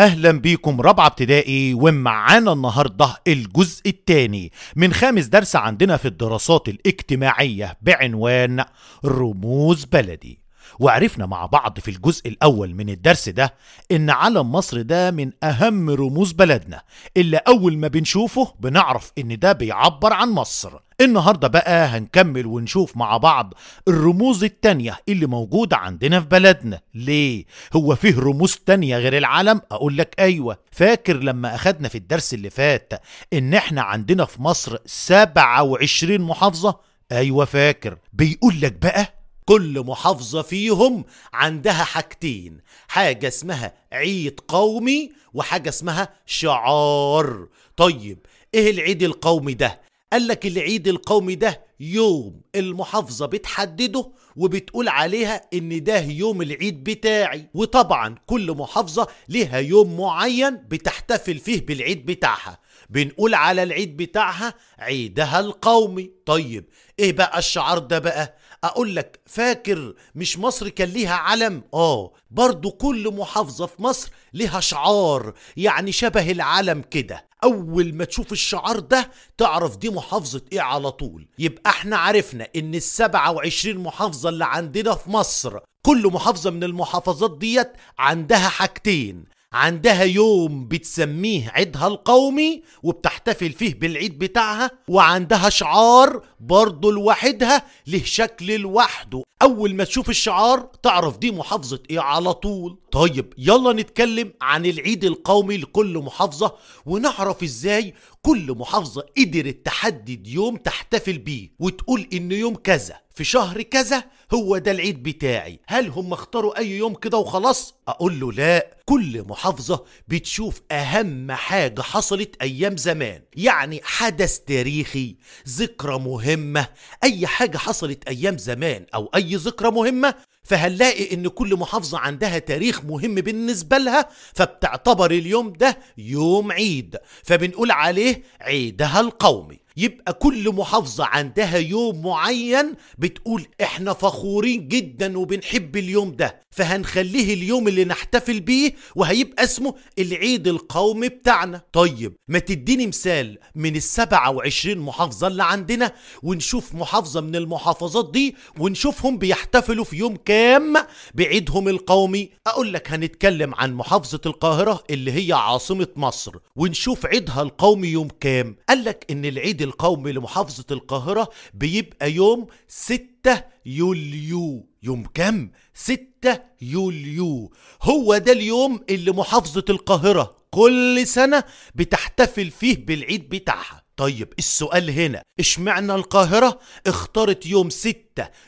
اهلا بيكم رابعه ابتدائي ومعانا النهارده الجزء الثاني من خامس درس عندنا في الدراسات الاجتماعيه بعنوان رموز بلدي وعرفنا مع بعض في الجزء الاول من الدرس ده ان علم مصر ده من اهم رموز بلدنا اللي اول ما بنشوفه بنعرف ان ده بيعبر عن مصر النهاردة بقى هنكمل ونشوف مع بعض الرموز التانية اللي موجودة عندنا في بلدنا ليه؟ هو فيه رموز تانية غير العلم؟ أقول لك أيوة فاكر لما أخدنا في الدرس اللي فات إن إحنا عندنا في مصر 27 محافظة؟ أيوة فاكر بيقول لك بقى كل محافظة فيهم عندها حاجتين حاجة اسمها عيد قومي وحاجة اسمها شعار طيب ايه العيد القومي ده قال لك العيد القومي ده يوم المحافظة بتحدده وبتقول عليها ان ده يوم العيد بتاعي وطبعا كل محافظة لها يوم معين بتحتفل فيه بالعيد بتاعها بنقول على العيد بتاعها عيدها القومي طيب ايه بقى الشعار ده بقى اقول لك فاكر مش مصر كان ليها علم اه برضو كل محافظة في مصر لها شعار يعني شبه العلم كده اول ما تشوف الشعار ده تعرف دي محافظة ايه على طول يبقى احنا عرفنا ان السبعة وعشرين محافظة اللي عندنا في مصر كل محافظة من المحافظات ديت عندها حاجتين عندها يوم بتسميه عيدها القومي وبتحتفل فيه بالعيد بتاعها وعندها شعار برضه لوحدها له شكل لوحده اول ما تشوف الشعار تعرف دي محافظة ايه على طول طيب يلا نتكلم عن العيد القومي لكل محافظة ونعرف ازاي كل محافظة قدرت تحدد يوم تحتفل بيه وتقول إن يوم كذا في شهر كذا هو ده العيد بتاعي هل هم اختاروا أي يوم كده وخلاص؟ أقول له لا كل محافظة بتشوف أهم حاجة حصلت أيام زمان يعني حدث تاريخي ذكرى مهمة أي حاجة حصلت أيام زمان أو أي ذكرى مهمة فهنلاقي ان كل محافظة عندها تاريخ مهم بالنسبة لها فبتعتبر اليوم ده يوم عيد فبنقول عليه عيدها القومي يبقى كل محافظة عندها يوم معين بتقول احنا فخورين جدا وبنحب اليوم ده فهنخليه اليوم اللي نحتفل بيه وهيبقى اسمه العيد القومي بتاعنا طيب ما تديني مثال من السبعة وعشرين محافظة اللي عندنا ونشوف محافظة من المحافظات دي ونشوفهم بيحتفلوا في يوم كام بعيدهم القومي اقول لك هنتكلم عن محافظة القاهرة اللي هي عاصمة مصر ونشوف عيدها القومي يوم كام قال لك ان العيد العيد القومي لمحافظة القاهرة بيبقى يوم 6 يوليو يوم كم؟ 6 يوليو هو ده اليوم اللي محافظة القاهرة كل سنة بتحتفل فيه بالعيد بتاعها طيب السؤال هنا اشمعنى القاهرة اختارت يوم 6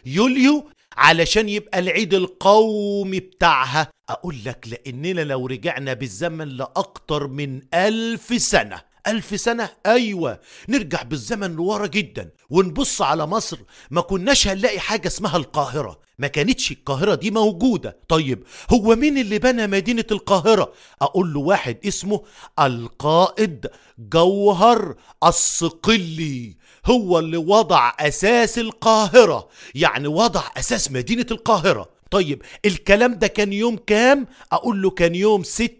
يوليو علشان يبقى العيد القومي بتاعها أقول لك لأننا لو رجعنا بالزمن لأكتر من ألف سنة ألف سنة أيوة نرجع بالزمن لورا جدا ونبص على مصر ما كناش هنلاقي حاجة اسمها القاهرة ما كانتش القاهرة دي موجودة طيب هو مين اللي بنى مدينة القاهرة أقول له واحد اسمه القائد جوهر الصقلي هو اللي وضع أساس القاهرة يعني وضع أساس مدينة القاهرة طيب الكلام ده كان يوم كام؟ أقول له كان يوم 6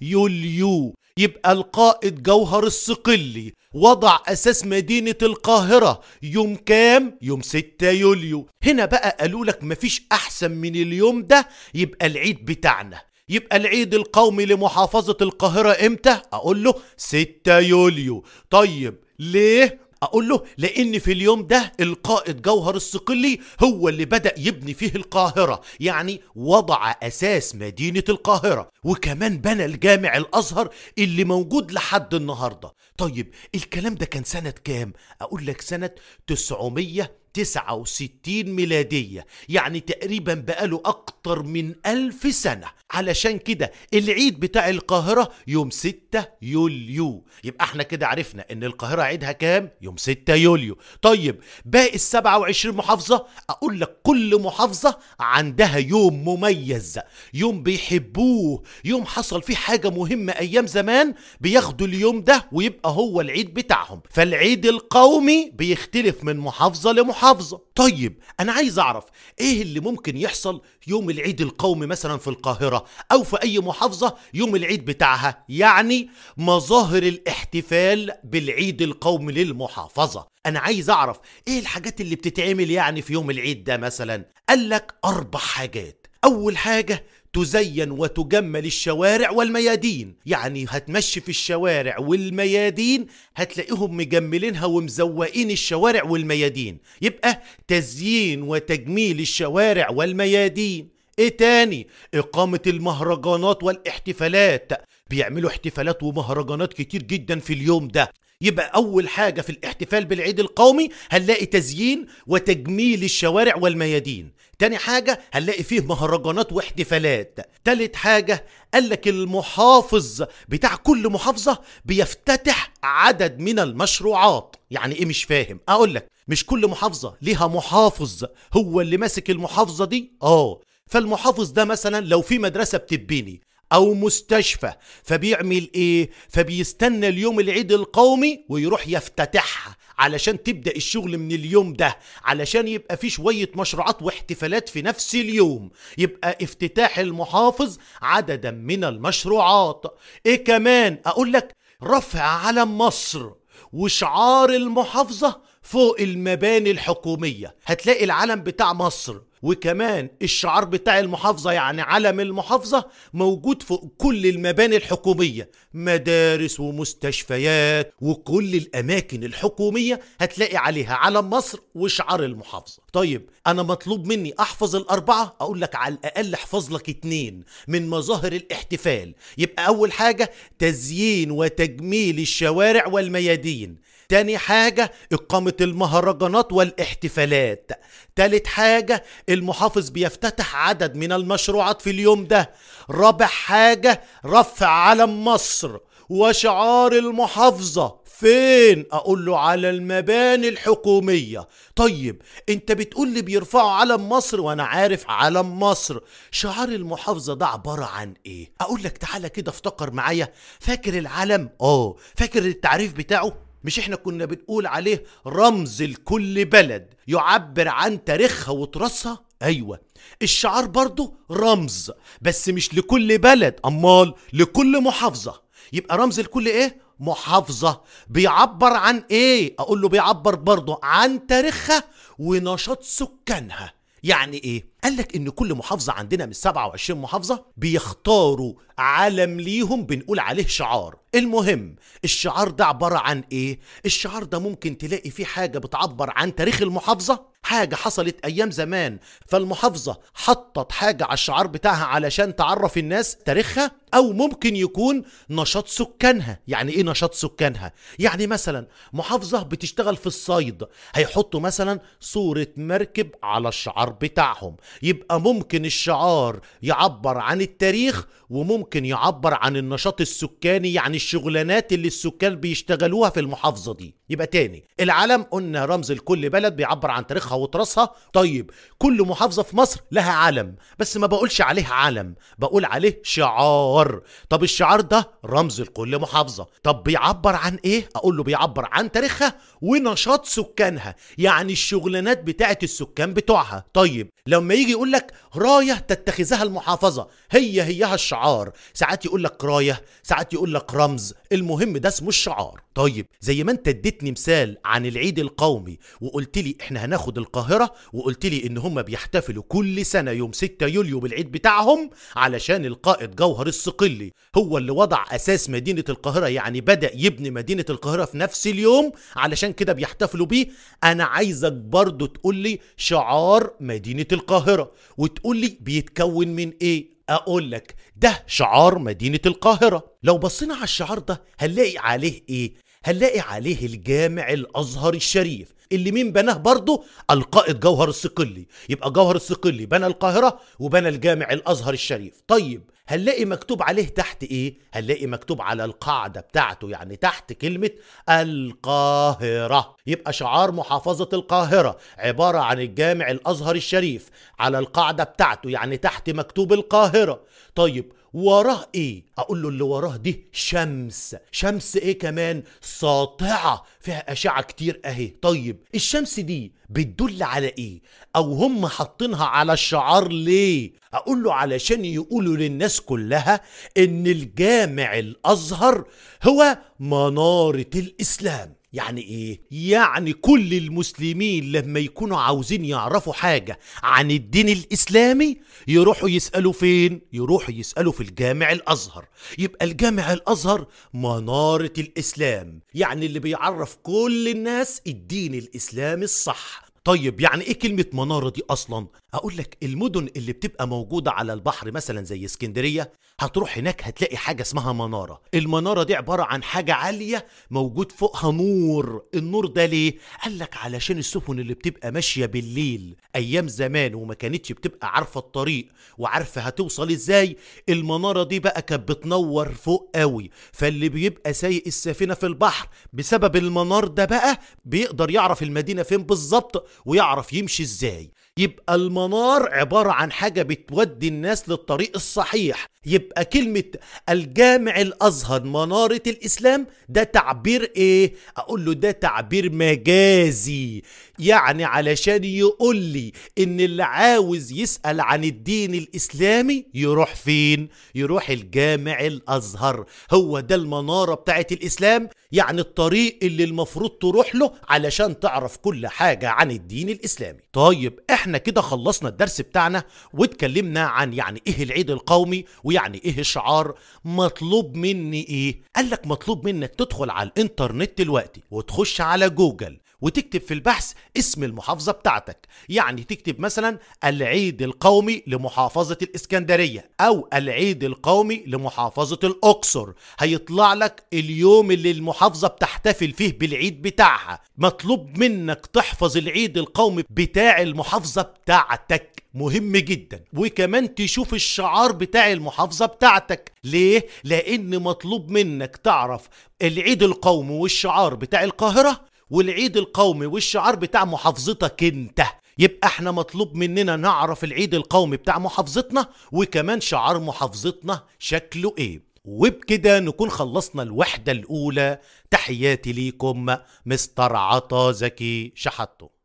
يوليو يبقى القائد جوهر الصقلي وضع أساس مدينة القاهرة يوم كام؟ يوم 6 يوليو هنا بقى قالوا لك مفيش أحسن من اليوم ده يبقى العيد بتاعنا يبقى العيد القومي لمحافظة القاهرة امتى؟ اقول له 6 يوليو طيب ليه؟ اقول له لان في اليوم ده القائد جوهر الصقلي هو اللي بدا يبني فيه القاهره يعني وضع اساس مدينه القاهره وكمان بنى الجامع الازهر اللي موجود لحد النهارده طيب الكلام ده كان سنه كام اقول لك سنه 900 69 ميلادية يعني تقريبا بقاله أكتر من ألف سنة علشان كده العيد بتاع القاهرة يوم 6 يوليو يبقى احنا كده عرفنا ان القاهرة عيدها كام يوم 6 يوليو طيب باقي ال 27 محافظة اقول لك كل محافظة عندها يوم مميز يوم بيحبوه يوم حصل فيه حاجة مهمة ايام زمان بياخدوا اليوم ده ويبقى هو العيد بتاعهم فالعيد القومي بيختلف من محافظة لمحافظة محافظة طيب أنا عايز أعرف إيه اللي ممكن يحصل يوم العيد القومي مثلا في القاهرة أو في أي محافظة يوم العيد بتاعها يعني مظاهر الاحتفال بالعيد القومي للمحافظة أنا عايز أعرف إيه الحاجات اللي بتتعمل يعني في يوم العيد ده مثلا قال لك أربع حاجات أول حاجة تزين وتجمل الشوارع والميادين يعني هتمشي في الشوارع والميادين هتلاقيهم مجملينها ومزوقين الشوارع والميادين يبقى تزيين وتجميل الشوارع والميادين ايه تاني اقامة المهرجانات والاحتفالات بيعملوا احتفالات ومهرجانات كتير جدا في اليوم ده يبقى أول حاجة في الاحتفال بالعيد القومي هنلاقي تزيين وتجميل الشوارع والميادين تاني حاجة هنلاقي فيه مهرجانات واحتفالات تالت حاجة قالك المحافظ بتاع كل محافظة بيفتتح عدد من المشروعات يعني ايه مش فاهم اقولك مش كل محافظة ليها محافظ هو اللي ماسك المحافظة دي اه فالمحافظ ده مثلا لو في مدرسة بتبيني او مستشفى فبيعمل ايه فبيستنى اليوم العيد القومي ويروح يفتتحها علشان تبدأ الشغل من اليوم ده علشان يبقى في شوية مشروعات واحتفالات في نفس اليوم يبقى افتتاح المحافظ عددا من المشروعات ايه كمان اقول لك رفع علم مصر وشعار المحافظة فوق المباني الحكومية هتلاقي العلم بتاع مصر وكمان الشعار بتاع المحافظة يعني علم المحافظة موجود فوق كل المباني الحكومية مدارس ومستشفيات وكل الأماكن الحكومية هتلاقي عليها علم مصر وشعار المحافظة طيب أنا مطلوب مني أحفظ الأربعة أقول لك على الأقل أحفظ لك اتنين من مظاهر الاحتفال يبقى أول حاجة تزيين وتجميل الشوارع والميادين تاني حاجة إقامة المهرجانات والاحتفالات تالت حاجة المحافظ بيفتتح عدد من المشروعات في اليوم ده رابع حاجة رفع علم مصر وشعار المحافظة فين اقول له على المباني الحكومية طيب انت بتقول لي بيرفعوا علم مصر وانا عارف علم مصر شعار المحافظة ده عبارة عن ايه اقول لك تعالى كده افتكر معايا فاكر العلم اه فاكر التعريف بتاعه مش احنا كنا بنقول عليه رمز لكل بلد يعبر عن تاريخها وتراثها ايوه الشعار برضه رمز بس مش لكل بلد امال لكل محافظه يبقى رمز لكل ايه محافظة بيعبر عن ايه اقول له بيعبر برضه عن تاريخها ونشاط سكانها يعني ايه قال لك ان كل محافظه عندنا من 27 محافظه بيختاروا علم ليهم بنقول عليه شعار المهم الشعار ده عباره عن ايه الشعار ده ممكن تلاقي فيه حاجه بتعبر عن تاريخ المحافظه حاجة حصلت أيام زمان فالمحافظة حطت حاجة على الشعار بتاعها علشان تعرف الناس تاريخها أو ممكن يكون نشاط سكانها يعني إيه نشاط سكانها؟ يعني مثلا محافظة بتشتغل في الصيد هيحطوا مثلا صورة مركب على الشعار بتاعهم يبقى ممكن الشعار يعبر عن التاريخ وممكن يعبر عن النشاط السكاني يعني الشغلانات اللي السكان بيشتغلوها في المحافظة دي يبقى تاني العلم قلنا رمز لكل بلد بيعبر عن تاريخها وتراثها طيب كل محافظة في مصر لها علم بس ما بقولش عليه علم بقول عليه شعار طب الشعار ده رمز لكل محافظة طب بيعبر عن ايه اقول له بيعبر عن تاريخها ونشاط سكانها يعني الشغلانات بتاعت السكان بتوعها طيب لما يجي يجي يقول لك رايه تتخذها المحافظه هي هيها الشعار ساعات يقول لك رايه ساعات يقول لك رمز المهم ده اسمه الشعار طيب زي ما انت اديتني مثال عن العيد القومي وقلت لي احنا هناخد القاهره وقلت لي ان هم بيحتفلوا كل سنه يوم 6 يوليو بالعيد بتاعهم علشان القائد جوهر الصقلي هو اللي وضع اساس مدينه القاهره يعني بدا يبني مدينه القاهره في نفس اليوم علشان كده بيحتفلوا بيه انا عايزك برضه تقول لي شعار مدينه القاهره القاهرة وتقول لي بيتكون من ايه اقول لك ده شعار مدينة القاهرة لو بصينا على الشعار ده هنلاقي عليه ايه هنلاقي عليه الجامع الازهر الشريف اللي مين بناه برضه القائد جوهر الصقلي يبقى جوهر الصقلي بنى القاهرة وبنى الجامع الازهر الشريف طيب هنلاقي مكتوب عليه تحت ايه هنلاقي مكتوب على القاعده بتاعته يعني تحت كلمه القاهره يبقى شعار محافظه القاهره عباره عن الجامع الازهر الشريف على القاعده بتاعته يعني تحت مكتوب القاهره طيب وراه ايه اقول له اللي وراه دي شمس شمس ايه كمان ساطعه فيها اشعه كتير اهي طيب الشمس دي بتدل على ايه او هم حاطينها على الشعار ليه اقول له علشان يقولوا للناس كلها ان الجامع الازهر هو مناره الاسلام يعني ايه يعني كل المسلمين لما يكونوا عاوزين يعرفوا حاجه عن الدين الاسلامي يروحوا يسالوا فين يروحوا يسالوا في الجامع الازهر يبقى الجامع الازهر مناره الاسلام يعني اللي بيعرف كل الناس الدين الاسلامي الصح طيب يعني ايه كلمة منارة دي اصلا؟ اقول لك المدن اللي بتبقى موجودة على البحر مثلا زي اسكندرية هتروح هناك هتلاقي حاجة اسمها منارة، المنارة دي عبارة عن حاجة عالية موجود فوقها نور، النور ده ليه؟ قال لك علشان السفن اللي بتبقى ماشية بالليل ايام زمان وما كانتش بتبقى عارفة الطريق وعارفة هتوصل ازاي، المنارة دي بقى كانت بتنور فوق قوي، فاللي بيبقى سايق السفينة في البحر بسبب المنار ده بقى بيقدر يعرف المدينة فين بالظبط ويعرف يمشي ازاي يبقى المنار عبارة عن حاجة بتودي الناس للطريق الصحيح يبقى كلمة الجامع الأزهر منارة الإسلام ده تعبير إيه؟ أقول له ده تعبير مجازي يعني علشان يقول لي إن اللي عاوز يسأل عن الدين الإسلامي يروح فين؟ يروح الجامع الأزهر هو ده المنارة بتاعت الإسلام يعني الطريق اللي المفروض تروح له علشان تعرف كل حاجة عن الدين الدين الإسلامي طيب احنا كده خلصنا الدرس بتاعنا واتكلمنا عن يعني ايه العيد القومي ويعني ايه الشعار مطلوب مني ايه قالك مطلوب منك تدخل على الانترنت دلوقتي وتخش على جوجل وتكتب في البحث اسم المحافظة بتاعتك يعني تكتب مثلا العيد القومي لمحافظة الإسكندرية أو العيد القومي لمحافظة الأقصر هيطلع لك اليوم اللي المحافظة بتحتفل فيه بالعيد بتاعها مطلوب منك تحفظ العيد القومي بتاع المحافظة بتاعتك مهم جدا وكمان تشوف الشعار بتاع المحافظة بتاعتك ليه؟ لأن مطلوب منك تعرف العيد القومي والشعار بتاع القاهرة والعيد القومي والشعار بتاع محافظتك انت يبقى احنا مطلوب مننا نعرف العيد القومي بتاع محافظتنا وكمان شعار محافظتنا شكله ايه وبكده نكون خلصنا الوحدة الأولى تحياتي ليكم مستر عطا زكي شحتو